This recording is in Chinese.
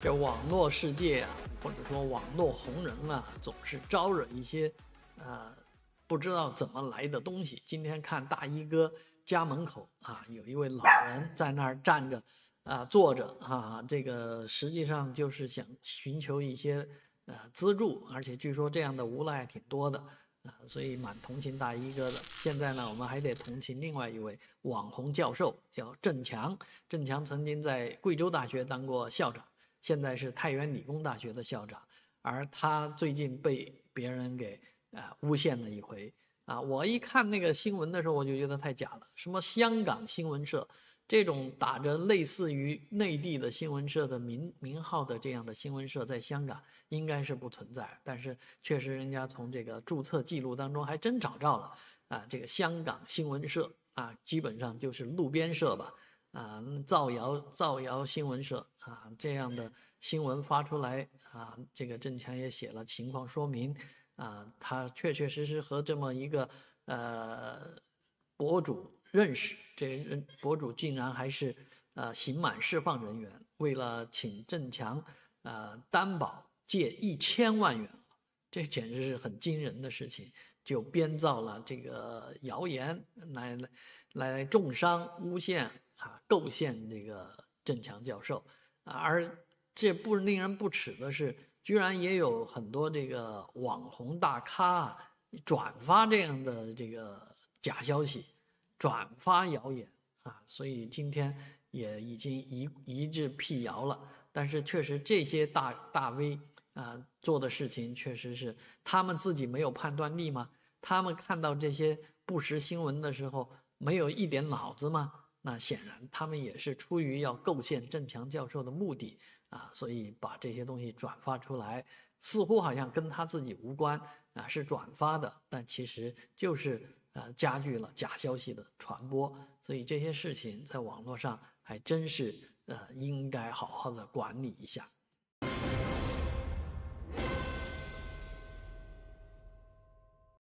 这网络世界啊，或者说网络红人啊，总是招惹一些，呃，不知道怎么来的东西。今天看大衣哥家门口啊，有一位老人在那儿站着，啊，坐着啊，这个实际上就是想寻求一些，呃，资助。而且据说这样的无赖挺多的，啊，所以蛮同情大衣哥的。现在呢，我们还得同情另外一位网红教授，叫郑强。郑强曾经在贵州大学当过校长。现在是太原理工大学的校长，而他最近被别人给呃诬陷了一回啊！我一看那个新闻的时候，我就觉得太假了。什么香港新闻社这种打着类似于内地的新闻社的名名号的这样的新闻社，在香港应该是不存在，但是确实人家从这个注册记录当中还真找着了啊！这个香港新闻社啊，基本上就是路边社吧。啊，造谣造谣新闻社啊，这样的新闻发出来啊，这个郑强也写了情况说明啊，他确确实实和这么一个呃博主认识，这人博主竟然还是呃刑满释放人员，为了请郑强呃担保借一千万元，这简直是很惊人的事情，就编造了这个谣言来来来重伤诬陷。啊，构陷这个郑强教授，而这不令人不齿的是，居然也有很多这个网红大咖转发这样的这个假消息，转发谣言啊！所以今天也已经一一致辟谣了。但是确实，这些大大 V 啊做的事情，确实是他们自己没有判断力吗？他们看到这些不实新闻的时候，没有一点脑子吗？那显然，他们也是出于要构陷郑强教授的目的啊，所以把这些东西转发出来，似乎好像跟他自己无关啊，是转发的，但其实就是呃加剧了假消息的传播，所以这些事情在网络上还真是呃应该好好的管理一下。